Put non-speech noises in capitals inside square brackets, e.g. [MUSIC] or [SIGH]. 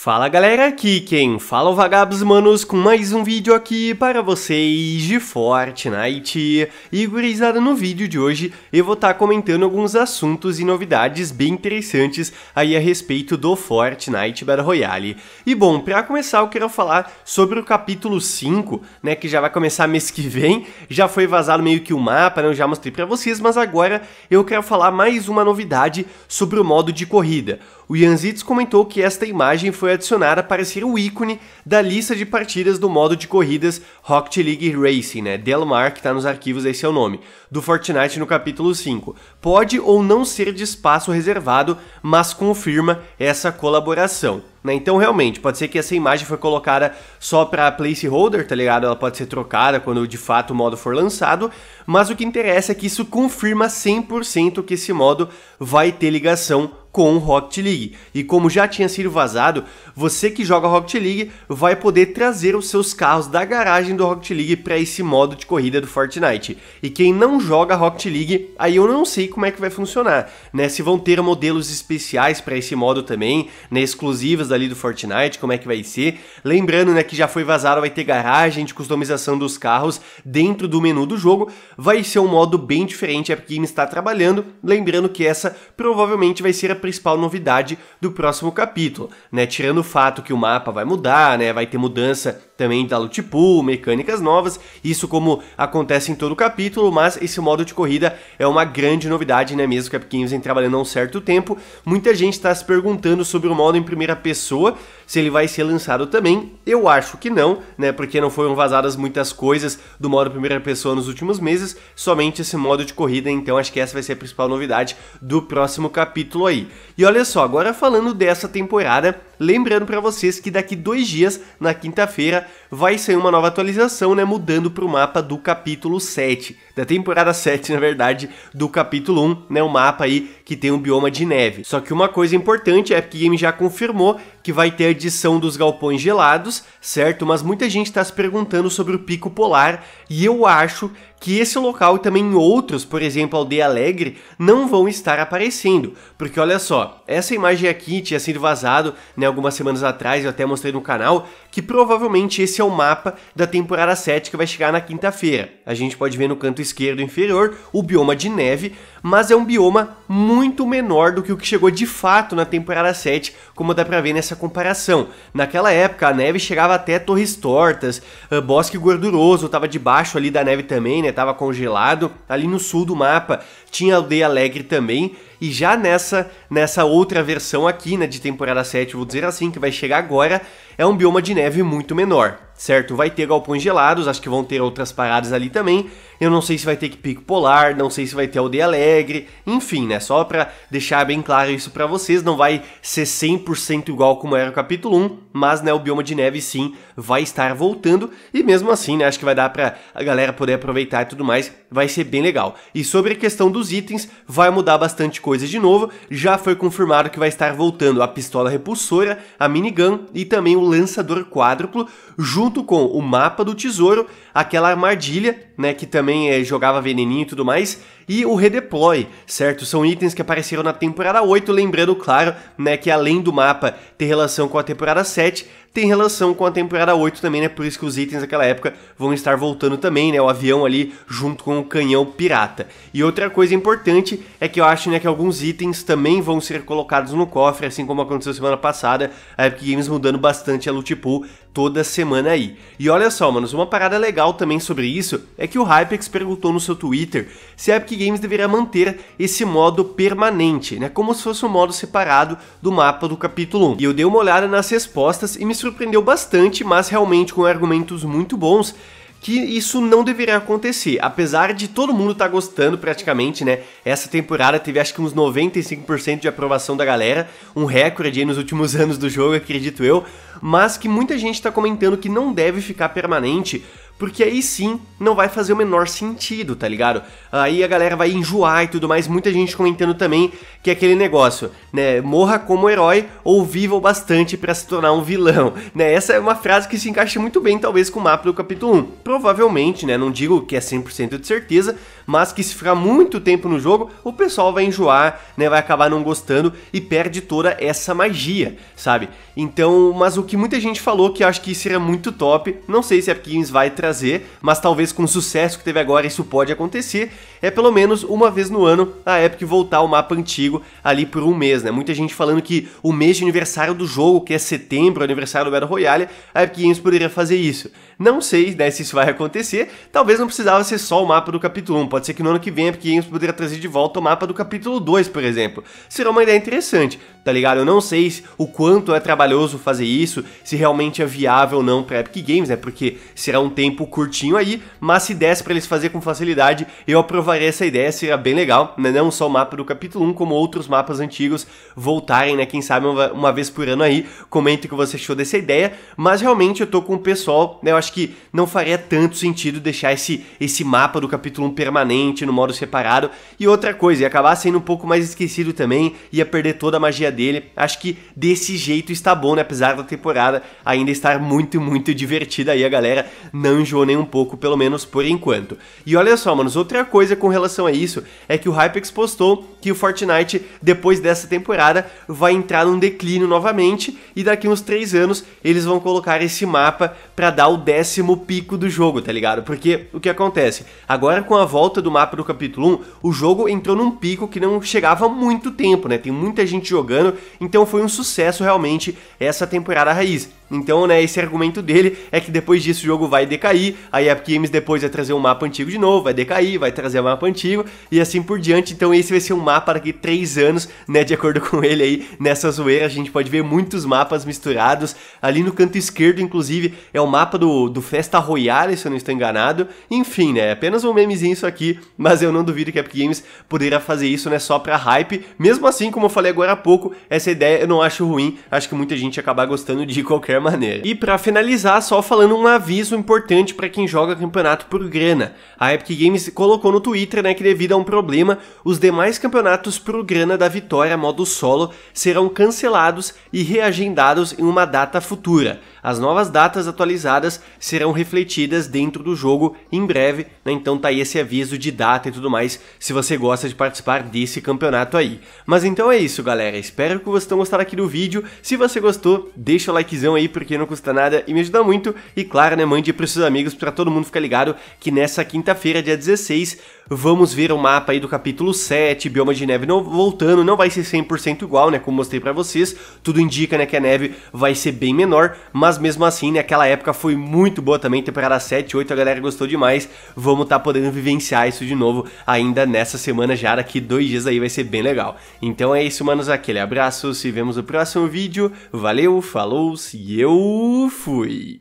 Fala galera, aqui quem fala é o Vagabos Manos com mais um vídeo aqui para vocês de Fortnite. E gurizada, no vídeo de hoje eu vou estar tá comentando alguns assuntos e novidades bem interessantes aí a respeito do Fortnite Battle Royale. E bom, para começar eu quero falar sobre o capítulo 5, né, que já vai começar [LAUGHS] mês que vem, já foi vazado meio que o mapa, né, eu já mostrei para vocês, mas agora eu quero falar mais uma novidade sobre o modo de corrida. O Yanzites comentou que esta imagem foi adicionada para ser o ícone da lista de partidas do modo de corridas Rocket League Racing, né? Delmar, que está nos arquivos, esse é o nome, do Fortnite no capítulo 5. Pode ou não ser de espaço reservado, mas confirma essa colaboração. Né? Então, realmente, pode ser que essa imagem foi colocada só para placeholder, tá ligado? Ela pode ser trocada quando de fato o modo for lançado, mas o que interessa é que isso confirma 100% que esse modo vai ter ligação com Rocket League. E como já tinha sido vazado, você que joga Rocket League vai poder trazer os seus carros da garagem do Rocket League para esse modo de corrida do Fortnite. E quem não joga Rocket League, aí eu não sei como é que vai funcionar, né? Se vão ter modelos especiais para esse modo também, né, exclusivas ali do Fortnite, como é que vai ser? Lembrando, né, que já foi vazado, vai ter garagem de customização dos carros dentro do menu do jogo, vai ser um modo bem diferente, é a Epic Games está trabalhando, lembrando que essa provavelmente vai ser a principal novidade do próximo capítulo, né? Tirando o fato que o mapa vai mudar, né? Vai ter mudança também da loot pool, mecânicas novas, isso como acontece em todo o capítulo, mas esse modo de corrida é uma grande novidade, né, mesmo que a Epic vem trabalhando há um certo tempo, muita gente está se perguntando sobre o modo em primeira pessoa, se ele vai ser lançado também, eu acho que não, né, porque não foram vazadas muitas coisas do modo primeira pessoa nos últimos meses, somente esse modo de corrida, então acho que essa vai ser a principal novidade do próximo capítulo aí. E olha só, agora falando dessa temporada, Lembrando para vocês que daqui dois dias, na quinta-feira, vai sair uma nova atualização, né, mudando para o mapa do capítulo 7 da temporada 7, na verdade, do capítulo 1, né, o mapa aí que tem um bioma de neve. Só que uma coisa importante, é a Epic Games já confirmou que vai ter a adição dos galpões gelados, certo? Mas muita gente está se perguntando sobre o Pico Polar, e eu acho que esse local e também outros, por exemplo, Aldeia Alegre, não vão estar aparecendo. Porque olha só, essa imagem aqui tinha sido vazado né, algumas semanas atrás, eu até mostrei no canal, que provavelmente esse é o mapa da temporada 7 que vai chegar na quinta-feira. A gente pode ver no canto esquerdo inferior, o bioma de neve, mas é um bioma muito menor do que o que chegou de fato na temporada 7, como dá pra ver nessa comparação. Naquela época a neve chegava até torres tortas, bosque gorduroso tava debaixo ali da neve também, né, tava congelado, ali no sul do mapa tinha aldeia alegre também, e já nessa, nessa outra versão aqui, né, de temporada 7, vou dizer assim, que vai chegar agora, é um bioma de neve muito menor, certo? Vai ter galpões gelados, acho que vão ter outras paradas ali também, eu não sei se vai ter que pico polar, não sei se vai ter aldeia alegre, enfim, né? Só para deixar bem claro isso para vocês, não vai ser 100% igual como era o capítulo 1, mas né, o bioma de neve sim vai estar voltando e mesmo assim, né, acho que vai dar para a galera poder aproveitar e tudo mais, vai ser bem legal. E sobre a questão dos itens, vai mudar bastante coisa de novo, já foi confirmado que vai estar voltando a pistola repulsora, a minigun e também o lançador quádruplo, junto com o mapa do tesouro, aquela armadilha, né, que também também é, jogava veneninho e tudo mais e o redeploy, certo? São itens que apareceram na temporada 8, lembrando, claro, né, que além do mapa ter relação com a temporada 7, tem relação com a temporada 8 também, né? Por isso que os itens daquela época vão estar voltando também, né? O avião ali junto com o canhão pirata. E outra coisa importante é que eu acho, né, que alguns itens também vão ser colocados no cofre, assim como aconteceu semana passada, a Epic Games mudando bastante a loot pool toda semana aí. E olha só, manos, uma parada legal também sobre isso é que o Hypex perguntou no seu Twitter se a Epic Games deveria manter esse modo permanente, né? Como se fosse um modo separado do mapa do capítulo 1. E eu dei uma olhada nas respostas e me surpreendeu bastante, mas realmente com argumentos muito bons que isso não deveria acontecer, apesar de todo mundo estar tá gostando praticamente, né? Essa temporada teve acho que uns 95% de aprovação da galera, um recorde aí nos últimos [LAUGHS] anos do jogo, acredito eu, mas que muita gente está comentando que não deve ficar permanente, porque aí sim não vai fazer o menor sentido, tá ligado? Aí a galera vai enjoar e tudo mais. Muita gente comentando também que é aquele negócio, né? Morra como herói ou viva o bastante para se tornar um vilão, né? Essa é uma frase que se encaixa muito bem, talvez, com o mapa do capítulo 1. Provavelmente, né? Não digo que é 100% de certeza, mas que se ficar muito tempo no jogo, o pessoal vai enjoar, né? Vai acabar não gostando e perde toda essa magia, sabe? Então, mas o que muita gente falou que acho que seria muito top, não sei se a Kings vai trazer trazer, mas talvez com o sucesso que teve agora isso pode acontecer, é pelo menos uma vez no ano a Epic voltar ao mapa antigo ali por um mês, né? Muita gente falando que o mês de aniversário do jogo, que é setembro, aniversário do Battle Royale, a Epic Games poderia fazer isso. Não sei né, se isso vai acontecer, talvez não precisava ser só o mapa do capítulo 1, pode ser que no ano que vem a Epic Games poderia trazer de volta o mapa do capítulo 2, por exemplo. Será uma ideia interessante tá ligado? Eu não sei o quanto é trabalhoso fazer isso, se realmente é viável ou não pra Epic Games, né? Porque será um tempo curtinho aí, mas se desse para eles fazer com facilidade, eu aprovaria essa ideia, seria bem legal, né? Não só o mapa do capítulo 1, como outros mapas antigos voltarem, né? Quem sabe uma, uma vez por ano aí, comente o que você achou dessa ideia, mas realmente eu tô com o pessoal, né? Eu acho que não faria tanto sentido deixar esse, esse mapa do capítulo 1 permanente, no modo separado, e outra coisa, ia acabar sendo um pouco mais esquecido também, ia perder toda a magia dele. Acho que desse jeito está bom, né? Apesar da temporada ainda estar muito, muito divertida aí, a galera não enjoou nem um pouco, pelo menos por enquanto. E olha só, manos, outra coisa com relação a isso é que o Hypex postou que o Fortnite, depois dessa temporada, vai entrar num declínio novamente e daqui uns 3 anos eles vão colocar esse mapa para dar o décimo pico do jogo, tá ligado? Porque o que acontece? Agora com a volta do mapa do capítulo 1, o jogo entrou num pico que não chegava há muito tempo, né? Tem muita gente jogando ano. Então foi um sucesso realmente essa temporada raiz. Então, né, esse argumento dele é que depois disso o jogo vai decair, aí a Epic Games depois vai trazer um mapa antigo de novo, vai decair, vai trazer um mapa antigo e assim por diante. Então, esse vai ser um mapa daqui 3 anos, né, de acordo [LAUGHS] com ele aí, nessa zoeira, a gente pode ver muitos mapas misturados. Ali no canto esquerdo, inclusive, é o mapa do, do Festa Royale, se eu não estou enganado. Enfim, né, é apenas um memezinho isso aqui, mas eu não duvido que a Epic Games poderá fazer isso, né, só pra hype. Mesmo assim, como eu falei agora há pouco, pouco. Essa ideia eu não acho ruim, acho que muita gente acabar gostando de qualquer maneira. E para finalizar, só falando um aviso importante para quem joga campeonato por grana. A Epic Games colocou no Twitter, né, que devido a um problema, os demais campeonatos por grana da Vitória modo solo serão cancelados e reagendados em uma data futura. As novas datas atualizadas serão refletidas dentro do jogo em breve, né? Então tá aí esse aviso de data e tudo mais, se você gosta de participar desse campeonato aí. Mas então é isso, galera. Espero que vocês tenham gostado aqui do vídeo. Se você gostou, deixa o likezão aí porque não custa nada e me ajuda muito. E claro, né, mande para seus amigos para todo mundo ficar ligado que nessa quinta-feira, dia 16, Vamos ver o mapa aí do capítulo 7, bioma de neve não, voltando, não vai ser 100% igual, né, como mostrei para vocês. Tudo indica, né, que a neve vai ser bem menor, mas mesmo assim, né, aquela época foi muito boa também, temporada 7, 8, a galera gostou demais. Vamos estar tá podendo vivenciar isso de novo ainda nessa semana já, daqui dois dias aí vai ser bem legal. Então é isso, manos, aquele abraço, se vemos no próximo vídeo. Valeu, falou e eu fui!